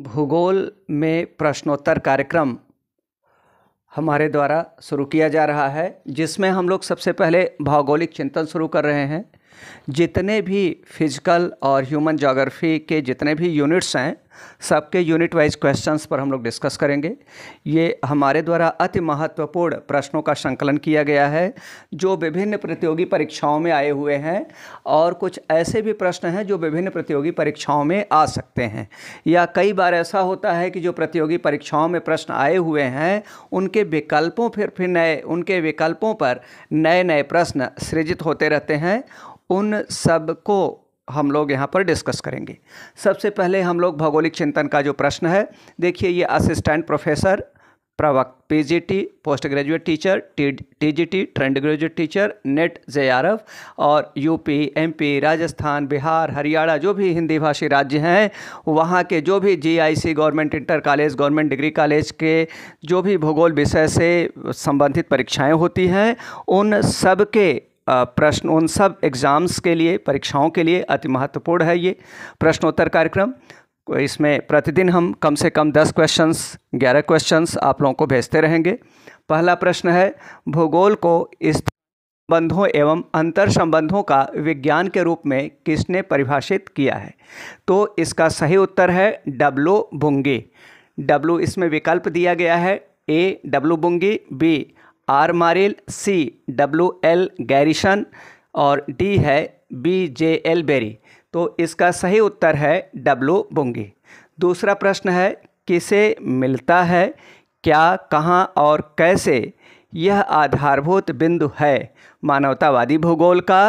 भूगोल में प्रश्नोत्तर कार्यक्रम हमारे द्वारा शुरू किया जा रहा है जिसमें हम लोग सबसे पहले भौगोलिक चिंतन शुरू कर रहे हैं जितने भी फिजिकल और ह्यूमन जोग्राफी के जितने भी यूनिट्स हैं सबके यूनिट वाइज क्वेश्चंस पर हम लोग डिस्कस करेंगे ये हमारे द्वारा अति महत्वपूर्ण प्रश्नों का संकलन किया गया है जो विभिन्न प्रतियोगी परीक्षाओं में आए हुए हैं और कुछ ऐसे भी प्रश्न हैं जो विभिन्न प्रतियोगी परीक्षाओं में आ सकते हैं या कई बार ऐसा होता है कि जो प्रतियोगी परीक्षाओं में प्रश्न आए हुए हैं उनके विकल्पों फिर फिर नए उनके विकल्पों पर नए नए प्रश्न सृजित होते रहते हैं उन सब को हम लोग यहाँ पर डिस्कस करेंगे सबसे पहले हम लोग भौगोलिक चिंतन का जो प्रश्न है देखिए ये असिस्टेंट प्रोफेसर प्रवक्त PGT post graduate teacher TGT trained graduate teacher NET F और यूपी एमपी राजस्थान बिहार हरियाणा जो भी हिंदी भाषी राज्य हैं वहाँ के जो भी GIC government inter college government degree college के जो भी भूगोल विषय से संबंधित परीक्षाएं होती हैं उन सब के प्रश्न उन सब एग्ज़ाम्स के लिए परीक्षाओं के लिए अति महत्वपूर्ण है ये प्रश्नोत्तर कार्यक्रम इसमें प्रतिदिन हम कम से कम दस क्वेश्चंस ग्यारह क्वेश्चंस आप लोगों को भेजते रहेंगे पहला प्रश्न है भूगोल को इस संबंधों एवं अंतर संबंधों का विज्ञान के रूप में किसने परिभाषित किया है तो इसका सही उत्तर है डब्लू बुंगी डब्लू इसमें विकल्प दिया गया है A W Bunge B R Morrill C W L Garrison और डी है बी जे एल बेरी तो इसका सही उत्तर है डब्लू बुंगी दूसरा प्रश्न है किसे मिलता है क्या कहाँ और कैसे यह आधारभूत बिंदु है मानवतावादी भूगोल का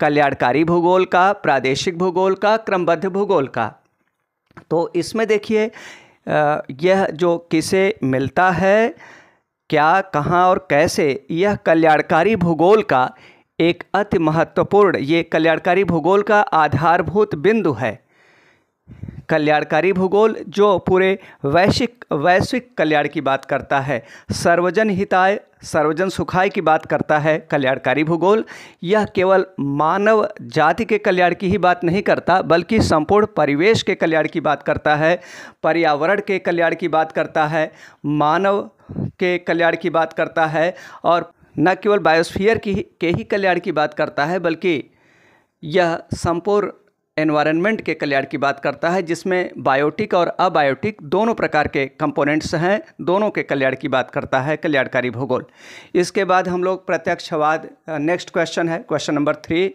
कल्याणकारी भूगोल का प्रादेशिक भूगोल का क्रमबद्ध भूगोल का तो इसमें देखिए यह जो किसे मिलता है क्या कहाँ और कैसे यह कल्याणकारी भूगोल का एक अति महत्वपूर्ण ये कल्याणकारी भूगोल का आधारभूत बिंदु है कल्याणकारी भूगोल जो पूरे वैश्विक वैश्विक कल्याण की बात करता है सर्वजन हिताय सर्वजन सुखाय की बात करता है कल्याणकारी भूगोल यह केवल मानव जाति के कल्याण की ही बात नहीं करता बल्कि संपूर्ण परिवेश के कल्याण की बात करता है पर्यावरण के कल्याण की बात करता है मानव के कल्याण की बात करता है और न केवल बायोस्फीयर की के ही कल्याण की बात करता है बल्कि यह संपूर्ण एनवायरनमेंट के कल्याण की बात करता है जिसमें बायोटिक और अबायोटिक दोनों प्रकार के कंपोनेंट्स हैं दोनों के कल्याण की बात करता है कल्याणकारी भूगोल इसके बाद हम लोग प्रत्यक्षवाद नेक्स्ट क्वेश्चन है क्वेश्चन नंबर थ्री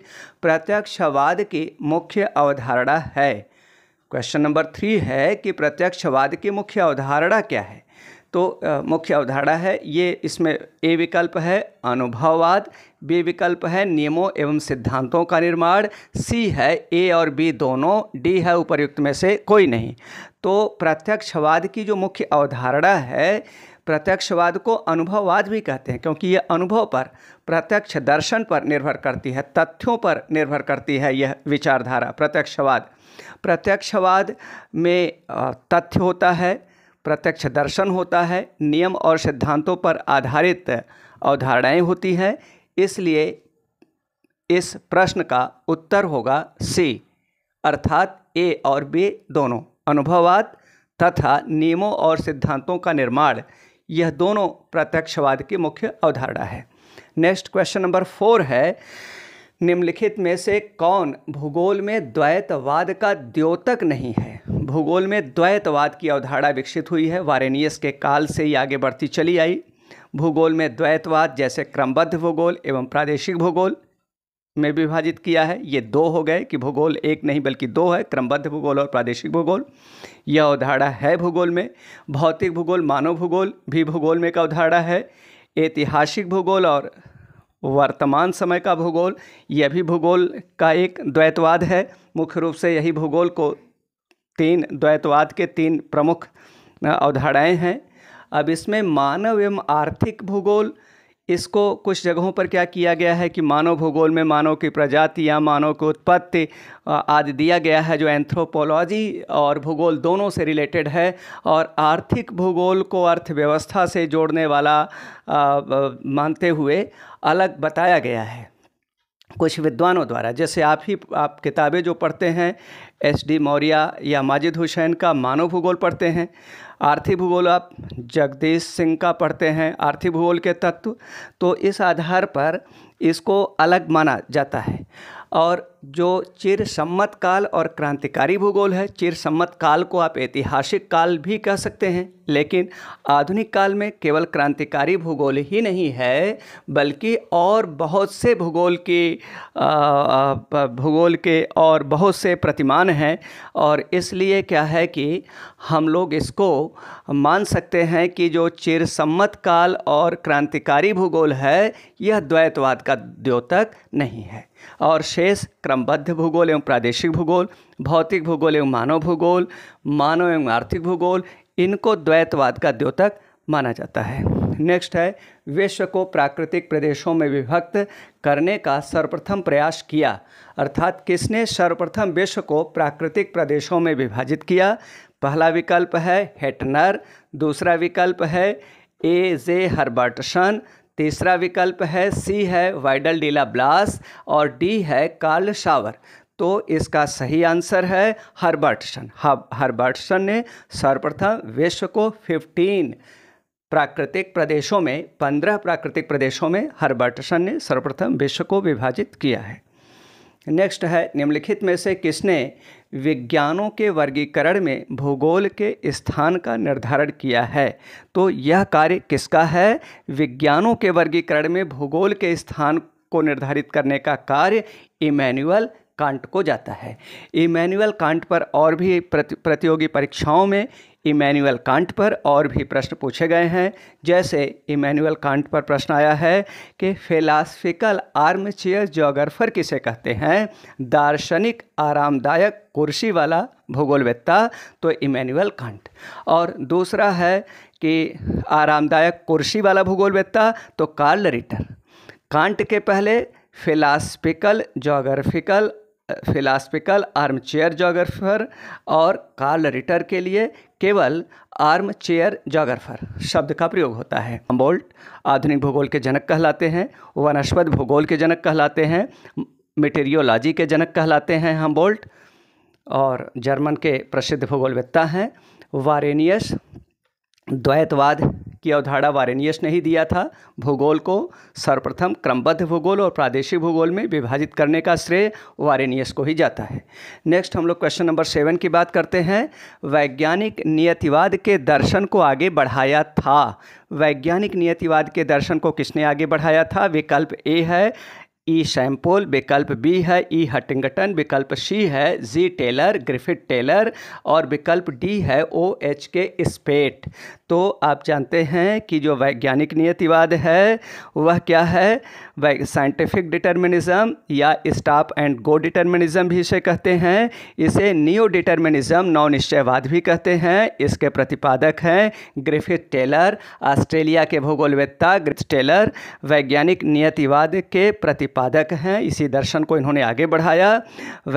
प्रत्यक्षवाद की मुख्य अवधारणा है क्वेश्चन नंबर थ्री है कि प्रत्यक्षवाद की मुख्य अवधारणा क्या है तो मुख्य अवधारणा है ये इसमें ए विकल्प है अनुभववाद बी विकल्प है नियमों एवं सिद्धांतों का निर्माण सी है ए और बी दोनों डी है उपरयुक्त में से कोई नहीं तो प्रत्यक्षवाद की जो मुख्य अवधारणा है प्रत्यक्षवाद को अनुभववाद भी कहते हैं क्योंकि यह अनुभव पर प्रत्यक्ष दर्शन पर निर्भर करती है तथ्यों पर निर्भर करती है यह विचारधारा प्रत्यक्षवाद प्रत्यक्षवाद में तथ्य होता है प्रत्यक्ष दर्शन होता है नियम और सिद्धांतों पर आधारित अवधारणाएं होती हैं इसलिए इस प्रश्न का उत्तर होगा सी अर्थात ए और बी दोनों अनुभववाद तथा नियमों और सिद्धांतों का निर्माण यह दोनों प्रत्यक्षवाद की मुख्य अवधारणा है नेक्स्ट क्वेश्चन नंबर फोर है निम्नलिखित में से कौन भूगोल में द्वैतवाद का द्योतक नहीं है भूगोल में द्वैतवाद की अवधारणा विकसित हुई है वारेनियस के काल से ही आगे बढ़ती चली आई भूगोल में द्वैतवाद जैसे क्रमबद्ध भूगोल एवं प्रादेशिक भूगोल में विभाजित किया है ये दो हो गए कि भूगोल एक नहीं बल्कि दो है क्रमबद्ध भूगोल और प्रादेशिक भूगोल यह अवधारणा है भूगोल में भौतिक भूगोल मानव भूगोल भी भूगोल में एक अवधारणा है ऐतिहासिक भूगोल और वर्तमान समय का भूगोल यह भी भूगोल का एक द्वैतवाद है मुख्य रूप से यही भूगोल को तीन द्वैतवाद के तीन प्रमुख अवधारणाएँ हैं अब इसमें मानव एवं आर्थिक भूगोल इसको कुछ जगहों पर क्या किया गया है कि मानव भूगोल में मानव की प्रजातियाँ मानव की उत्पत्ति आदि दिया गया है जो एंथ्रोपोलॉजी और भूगोल दोनों से रिलेटेड है और आर्थिक भूगोल को अर्थव्यवस्था से जोड़ने वाला मानते हुए अलग बताया गया है कुछ विद्वानों द्वारा जैसे आप ही आप किताबें जो पढ़ते हैं एस डी मौर्या या माजिद हुसैन का मानव भूगोल पढ़ते हैं आर्थिक भूगोल आप जगदीश सिंह का पढ़ते हैं आर्थिक भूगोल के तत्व तो इस आधार पर इसको अलग माना जाता है और जो चिर सम्मत काल और क्रांतिकारी भूगोल है चिर सम्मत काल को आप ऐतिहासिक काल भी कह सकते हैं लेकिन आधुनिक काल में केवल क्रांतिकारी भूगोल ही नहीं है बल्कि और बहुत से भूगोल की भूगोल के और बहुत से प्रतिमान हैं और इसलिए क्या है कि हम लोग इसको मान सकते हैं कि जो चिर सम्मत काल और क्रांतिकारी भूगोल है यह द्वैतवाद का द्योतक नहीं है और शेष क्रमबद्ध भूगोल एवं प्रादेशिक भूगोल भौतिक भूगोल एवं मानव भूगोल मानव एवं आर्थिक भूगोल इनको द्वैतवाद का द्योतक माना जाता है नेक्स्ट है विश्व को प्राकृतिक प्रदेशों में विभक्त करने का सर्वप्रथम प्रयास किया अर्थात किसने सर्वप्रथम विश्व को प्राकृतिक प्रदेशों में विभाजित किया पहला विकल्प है हेटनर दूसरा विकल्प है ए जे हर्बर्टसन तीसरा विकल्प है सी है वाइडल डीला ब्लास और डी है कार्ल शावर तो इसका सही आंसर है हर्बर्टसन हर्बर्टसन ने सर्वप्रथम विश्व को 15 प्राकृतिक प्रदेशों में 15 प्राकृतिक प्रदेशों में हर्बर्टसन ने सर्वप्रथम विश्व को विभाजित किया है नेक्स्ट है निम्नलिखित में से किसने विज्ञानों के वर्गीकरण में भूगोल के स्थान का निर्धारण किया है तो यह कार्य किसका है विज्ञानों के वर्गीकरण में भूगोल के स्थान को निर्धारित करने का कार्य इमैनुअल कांट को जाता है इमैनुअल कांट पर और भी प्रति, प्रतियोगी परीक्षाओं में इमैनुअल कांट पर और भी प्रश्न पूछे गए हैं जैसे इमैनुअल कांट पर प्रश्न आया है कि फिलासफिकल आर्मचेयर जोग्राफर किसे कहते हैं दार्शनिक आरामदायक कुर्सी वाला भूगोलवेत्ता तो इमैनुअल कांट और दूसरा है कि आरामदायक कुर्सी वाला भूगोलवेत्ता तो कार्ल रिटर कांट के पहले philosophical geographical philosophical armchair geographer और कार्ल रिटर के लिए केवल आर्म चेयर जोग्राफर शब्द का प्रयोग होता है हम्बोल्ट आधुनिक भूगोल के जनक कहलाते हैं वनस्पत भूगोल के जनक कहलाते हैं मेटेरियोलॉजी के जनक कहलाते हैं हम्बोल्ट और जर्मन के प्रसिद्ध भूगोलवेत्ता हैं वारेनियस द्वैतवाद की अवधारणा वारेनियस ने ही दिया था भूगोल को सर्वप्रथम क्रमबद्ध भूगोल और प्रादेशिक भूगोल में विभाजित करने का श्रेय वारेनियस को ही जाता है नेक्स्ट हम लोग क्वेश्चन नंबर सेवन की बात करते हैं वैज्ञानिक नियतिवाद के दर्शन को आगे बढ़ाया था वैज्ञानिक नियतिवाद के दर्शन को किसने आगे बढ़ाया था विकल्प ए है ई e सैम्पोल विकल्प बी है ई e हटिंगटन विकल्प सी है जी टेलर ग्रिफिट टेलर और विकल्प डी है ओ एच के स्पेट तो आप जानते हैं कि जो वैज्ञानिक नियतिवाद है वह क्या है साइंटिफिक डिटर्मिनिज्म या स्टॉप एंड गो डिटर्मिनिज्म भी इसे कहते हैं इसे नियो डिटर्मिनिज्म नौ निश्चयवाद भी कहते हैं इसके प्रतिपादक हैं ग्रिफिथ टेलर ऑस्ट्रेलिया के भूगोलवेत्ता ग्रिथ टेलर वैज्ञानिक नियतिवाद के प्रतिपादक हैं इसी दर्शन को इन्होंने आगे बढ़ाया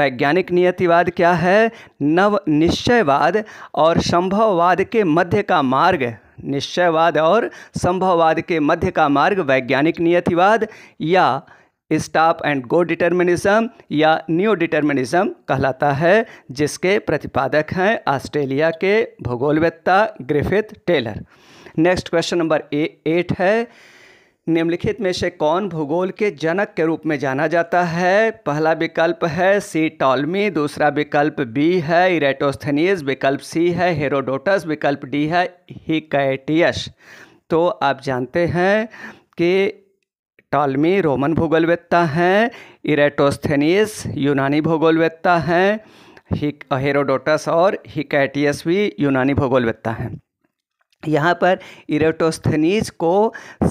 वैज्ञानिक नियतिवाद क्या है नव निश्चयवाद और संभववाद के मध्य का मार्ग निश्चयवाद और संभववाद के मध्य का मार्ग वैज्ञानिक नियतिवाद या स्टॉप एंड गो डिटर्मिनिज्म या न्यू डिटर्मिनिज्म कहलाता है जिसके प्रतिपादक हैं ऑस्ट्रेलिया के भूगोलवेत्ता Griffith Taylor next question number eight है निम्नलिखित में से कौन भूगोल के जनक के रूप में जाना जाता है पहला विकल्प है सी टॉलमी दूसरा विकल्प बी है इरेटोस्थनीज विकल्प सी है हेरोडोटस विकल्प डी है हिकैटियस तो आप जानते हैं कि टॉलमी रोमन भूगोलवेत्ता हैं इरेटोस्थनीस यूनानी भूगोलवेत्ता हैं हेरोडोटस और हिकैटियस भी यूनानी भूगोलवेत्ता हैं यहाँ पर इरेटोस्थनीज को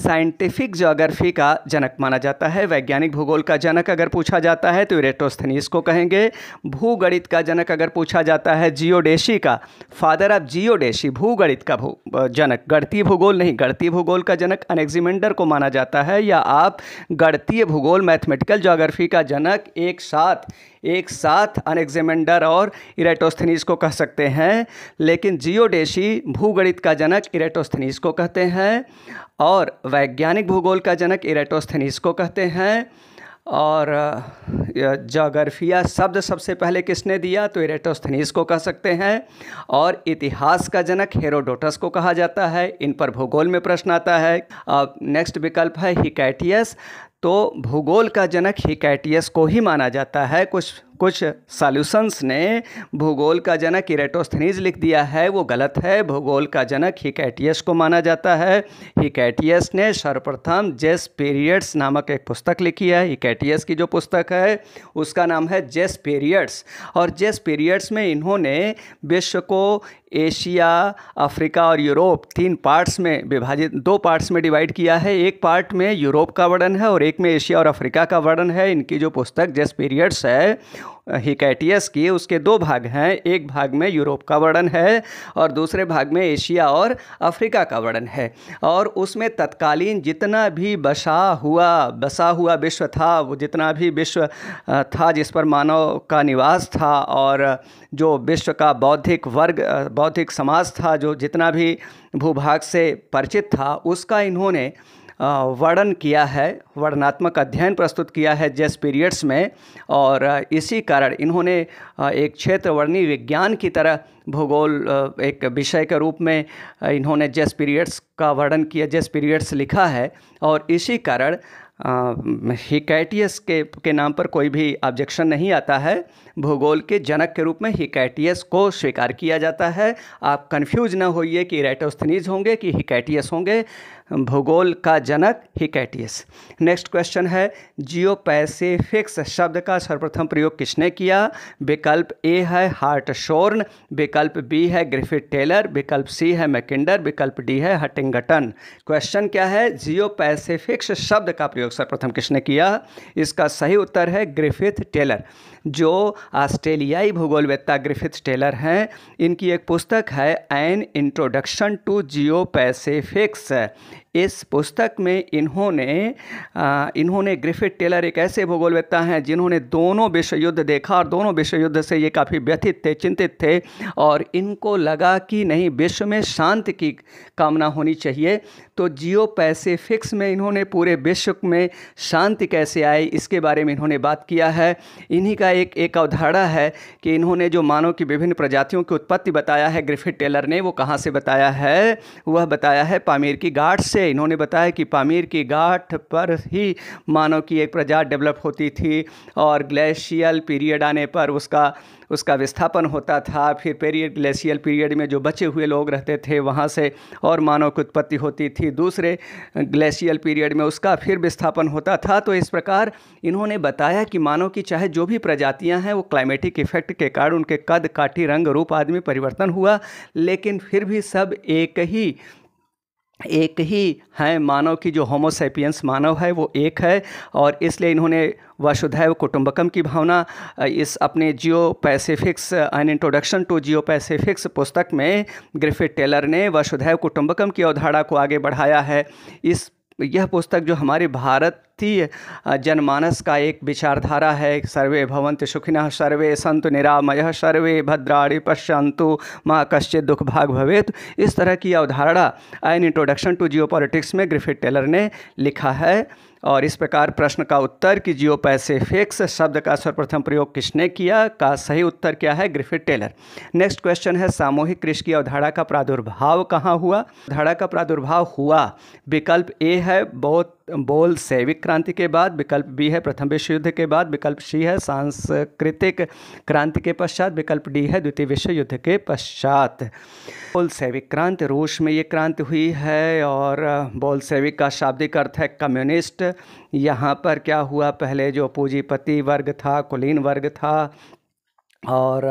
साइंटिफिक जोग्राफी का जनक माना जाता है वैज्ञानिक भूगोल का जनक अगर पूछा जाता है तो इरेटोस्थनीज को कहेंगे भूगणित का जनक अगर पूछा जाता है जियोडेशी का फादर ऑफ जियोडेशी भूगणित का भू जनक गणतीय भूगोल नहीं गणतीय भूगोल का जनक अनेक्जिमेंडर को माना जाता है या आप गणतीय भूगोल मैथमेटिकल जोग्राफी का जनक एक साथ एक साथ अनेक्जेमेंडर और इरेटोस्थनीज को कह सकते हैं लेकिन जियोडेशी भूगणित का जनक जनक इरेटोस्थनीस को कहते हैं और वैज्ञानिक भूगोल का जनक इरेटोस्थनीस को कहते हैं और जोग्राफिया शब्द सबसे पहले किसने दिया तो इरेटोस्थनीस को कह सकते हैं और इतिहास का जनक हेरोडोटस को कहा जाता है इन पर भूगोल में प्रश्न आता है अब नेक्स्ट विकल्प है हिकैटियस तो भूगोल का जनक हिकैटियस को ही माना जाता है कुछ कुछ सॉल्यूशंस ने भूगोल का जनक इरेटोस्थनीज लिख दिया है वो गलत है भूगोल का जनक हिकैटियस को माना जाता है हिकैटियस ने सर्वप्रथम जेस पीरियड्स नामक एक पुस्तक लिखी है हिकैटियस की जो पुस्तक है उसका नाम है जेस पीरियड्स और जेस पीरियड्स में इन्होंने विश्व को एशिया अफ्रीका और यूरोप तीन पार्ट्स में विभाजित दो पार्ट्स में डिवाइड किया है एक पार्ट में यूरोप का वर्णन है और एक में एशिया और अफ्रीका का वर्णन है इनकी जो पुस्तक जेस पीरियड्स है हिकैटियस की उसके दो भाग हैं एक भाग में यूरोप का वर्णन है और दूसरे भाग में एशिया और अफ्रीका का वर्णन है और उसमें तत्कालीन जितना भी बसा हुआ बसा हुआ विश्व था वो जितना भी विश्व था जिस पर मानव का निवास था और जो विश्व का बौद्धिक वर्ग बौद्धिक समाज था जो जितना भी भूभाग से परिचित था उसका इन्होंने वर्णन किया है वर्णात्मक अध्ययन प्रस्तुत किया है जेस पीरियड्स में और इसी कारण इन्होंने एक क्षेत्र वर्णी विज्ञान की तरह भूगोल एक विषय के रूप में इन्होंने जेस पीरियड्स का वर्णन किया जेस पीरियड्स लिखा है और इसी कारण हिकैटियस के के नाम पर कोई भी ऑब्जेक्शन नहीं आता है भूगोल के जनक के रूप में हिकैटियस को स्वीकार किया जाता है आप कन्फ्यूज ना होइए कि रेटोस्थनीज़ होंगे कि हिकैटियस होंगे भूगोल का जनक हिकैटियस नेक्स्ट क्वेश्चन है जियो पैसेफिक्स शब्द का सर्वप्रथम प्रयोग किसने किया विकल्प ए है हार्ट शोर्न विकल्प बी है ग्रिफिट टेलर विकल्प सी है मैकिंडर विकल्प डी है हटिंगटन क्वेश्चन क्या है जियो शब्द का प्रयोग प्रयोग सर्वप्रथम किसने किया इसका सही उत्तर है ग्रिफिथ टेलर जो ऑस्ट्रेलियाई भूगोलवेत्ता ग्रिफिथ टेलर हैं इनकी एक पुस्तक है an introduction to geopacifics इस पुस्तक में इन्होंने इन्होंने ग्रिफिथ टेलर एक ऐसे भूगोलवेत्ता हैं जिन्होंने दोनों विश्व युद्ध देखा और दोनों विश्व युद्ध से ये काफ़ी व्यथित थे चिंतित थे और इनको लगा कि नहीं विश्व में शांति की कामना होनी चाहिए तो जियो पैसेफिक्स में इन्होंने पूरे विश्व में शांति कैसे आए इसके बारे में इन्होंने बात किया है इन्हीं का एक एक अवधारणा है कि इन्होंने जो मानव की विभिन्न प्रजातियों की उत्पत्ति बताया है ग्रिफिथ टेलर ने वो कहाँ से बताया है वह बताया है पामीर की गाठ से इन्होंने बताया कि पामीर की गाठ पर ही मानव की एक प्रजाति डेवलप होती थी और ग्लेशियल पीरियड आने पर उसका उसका विस्थापन होता था फिर पेरियड ग्लेशियल पीरियड में जो बचे हुए लोग रहते थे वहाँ से और मानव की उत्पत्ति होती थी दूसरे ग्लेशियल पीरियड में उसका फिर विस्थापन होता था तो इस प्रकार इन्होंने बताया कि मानव की चाहे जो भी प्रजातियाँ हैं वो क्लाइमेटिक इफेक्ट के कारण उनके कद काठी रंग रूप आदि में परिवर्तन हुआ लेकिन फिर भी सब एक ही एक ही है मानव की जो होमोसेपियंस मानव है वो एक है और इसलिए इन्होंने वसुधैव कुटुंबकम की भावना इस अपने geopacifics an introduction to geopacifics पुस्तक में ग्रिफिथ टेलर ने वसुधैव कुटुंबकम की अवधारणा को आगे बढ़ाया है इस यह पुस्तक जो हमारे भारतीय जनमानस का एक विचारधारा है सर्वे भवंत सुखिना सर्वे संतु निरामय सर्वे भद्राणी पश्यंतु माँ कश्चित दुख भाग भवेत इस तरह की अवधारणा एन इंट्रोडक्शन टू जियो में ग्रिफिट टेलर ने लिखा है और इस प्रकार प्रश्न का उत्तर कि जियो पैसे फिक्स शब्द का सर्वप्रथम प्रयोग किसने किया का सही उत्तर क्या है ग्रिफिट टेलर नेक्स्ट क्वेश्चन है सामूहिक कृषि की अवधारणा का प्रादुर्भाव कहाँ हुआ धारा का प्रादुर्भाव हुआ विकल्प ए है बहुत बोल सैविक क्रांति के बाद विकल्प बी है प्रथम विश्व युद्ध के बाद विकल्प सी है सांस्कृतिक क्रांति के पश्चात विकल्प डी है द्वितीय विश्व युद्ध के पश्चात बोल सैविक क्रांति रूस में ये क्रांति हुई है और बोल सैविक का शाब्दिक अर्थ है कम्युनिस्ट यहाँ पर क्या हुआ पहले जो पूंजीपति वर्ग था कुलीन वर्ग था और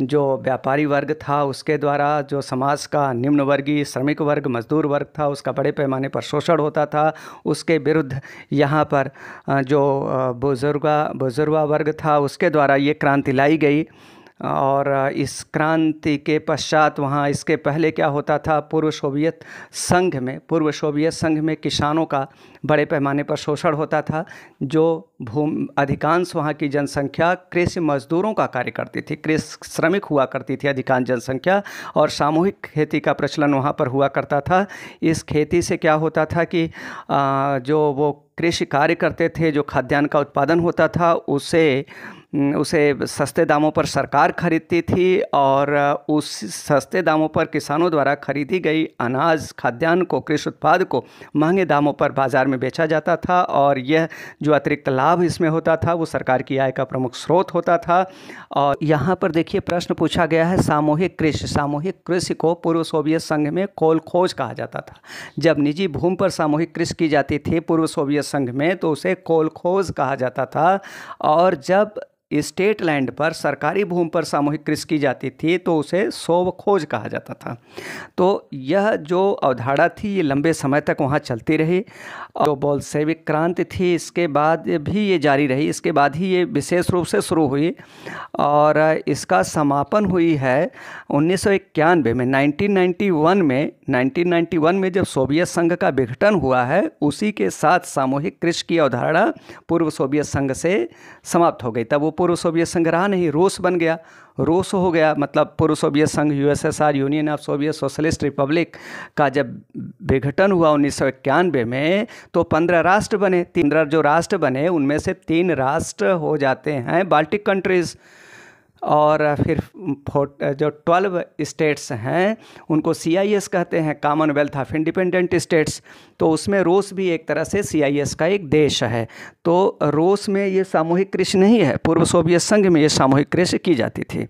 जो व्यापारी वर्ग था उसके द्वारा जो समाज का निम्न वर्गीय श्रमिक वर्ग मजदूर वर्ग था उसका बड़े पैमाने पर शोषण होता था उसके विरुद्ध यहाँ पर जो बुजुर्गा बुजुर्गा वर्ग था उसके द्वारा ये क्रांति लाई गई और इस क्रांति के पश्चात वहाँ इसके पहले क्या होता था पूर्व सोवियत संघ में पूर्व सोवियत संघ में किसानों का बड़े पैमाने पर शोषण होता था जो भूम अधिकांश वहाँ की जनसंख्या कृषि मजदूरों का कार्य करती थी कृषि श्रमिक हुआ करती थी अधिकांश जनसंख्या और सामूहिक खेती का प्रचलन वहाँ पर हुआ करता था इस खेती से क्या होता था कि जो वो कृषि कार्य करते थे जो खाद्यान्न का उत्पादन होता था उसे उसे सस्ते दामों पर सरकार खरीदती थी और उस सस्ते दामों पर किसानों द्वारा खरीदी गई अनाज खाद्यान्न को कृषि उत्पाद को महंगे दामों पर बाज़ार में बेचा जाता था और यह जो अतिरिक्त लाभ इसमें होता था वो सरकार की आय का प्रमुख स्रोत होता था और यहाँ पर देखिए प्रश्न पूछा गया है सामूहिक कृषि सामूहिक कृषि को पूर्व सोवियत संघ में कोल खोज कहा जाता था जब निजी भूमि पर सामूहिक कृषि की जाती थी पूर्व सोवियत संघ में तो उसे कोल खोज कहा जाता था और जब स्टेट लैंड पर सरकारी भूमि पर सामूहिक कृषि की जाती थी तो उसे सोव खोज कहा जाता था तो यह जो अवधारणा थी ये लंबे समय तक वहाँ चलती रही और बोलसेविक क्रांति थी इसके बाद भी ये जारी रही इसके बाद ही ये विशेष रूप से शुरू हुई और इसका समापन हुई है उन्नीस में वन में वन में जब सोवियत संघ का विघटन हुआ है उसी के साथ सामूहिक कृषि की अवधारणा पूर्व सोवियत संघ से समाप्त हो गई तब वो पूर्व सोवियत संघ रहा नहीं रूस बन गया रूस हो गया मतलब पूर्व सोवियत संघ USSR union of Soviet socialist republic का जब विघटन हुआ उन्नीस में तो पंद्रह राष्ट्र बने तीन जो राष्ट्र बने उनमें से तीन राष्ट्र हो जाते हैं बाल्टिक कंट्रीज़ और फिर जो ट्वेल्व स्टेट्स हैं उनको सी आई एस कहते हैं कॉमनवेल्थ ऑफ इंडिपेंडेंट स्टेट्स तो उसमें रूस भी एक तरह से सी आई एस का एक देश है तो रूस में ये सामूहिक कृषि नहीं है पूर्व सोवियत संघ में ये सामूहिक कृषि की जाती थी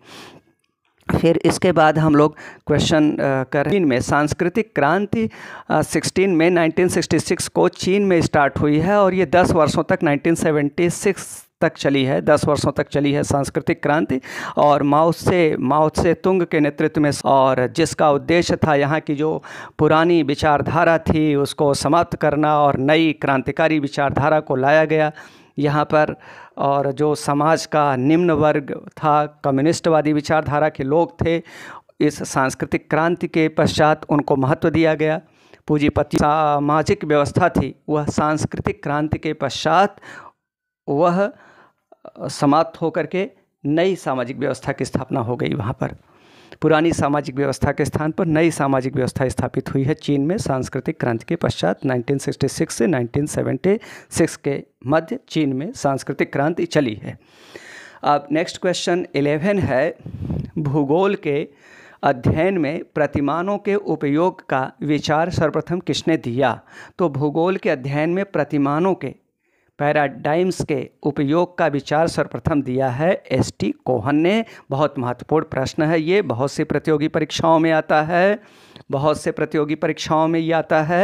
फिर इसके बाद हम लोग क्वेश्चन कर चीन में सांस्कृतिक क्रांति 16 में 1966 को चीन में स्टार्ट हुई है और ये 10 वर्षों तक 1976 तक चली है दस वर्षों तक चली है सांस्कृतिक क्रांति और माओ से माओ से तुंग के नेतृत्व में और जिसका उद्देश्य था यहाँ की जो पुरानी विचारधारा थी उसको समाप्त करना और नई क्रांतिकारी विचारधारा को लाया गया यहाँ पर और जो समाज का निम्न वर्ग था कम्युनिस्टवादी विचारधारा के लोग थे इस सांस्कृतिक क्रांति के पश्चात उनको महत्व दिया गया पूंजीपति सामाजिक व्यवस्था थी वह सांस्कृतिक क्रांति के पश्चात वह समाप्त होकर के नई सामाजिक व्यवस्था की स्थापना हो गई वहाँ पर पुरानी सामाजिक व्यवस्था के स्थान पर नई सामाजिक व्यवस्था स्थापित हुई है चीन में सांस्कृतिक क्रांति के पश्चात 1966 से 1976 के मध्य चीन में सांस्कृतिक क्रांति चली है अब नेक्स्ट क्वेश्चन इलेवन है भूगोल के अध्ययन में प्रतिमानों के उपयोग का विचार सर्वप्रथम किसने दिया तो भूगोल के अध्ययन में प्रतिमानों के पैराडाइम्स के उपयोग का विचार सर्वप्रथम दिया है एस टी कोहन ने बहुत महत्वपूर्ण प्रश्न है ये बहुत सी प्रतियोगी परीक्षाओं में आता है बहुत से प्रतियोगी परीक्षाओं में ये आता है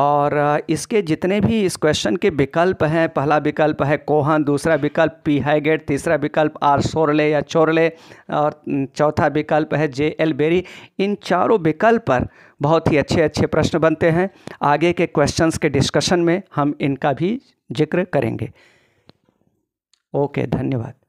और इसके जितने भी इस क्वेश्चन के विकल्प हैं पहला विकल्प है कोहन दूसरा विकल्प पी हाइगेट तीसरा विकल्प आर सोरले या चोरले और चौथा विकल्प है जे एल बेरी इन चारों विकल्प पर बहुत ही अच्छे अच्छे प्रश्न बनते हैं आगे के क्वेश्चंस के डिस्कशन में हम इनका भी जिक्र करेंगे ओके धन्यवाद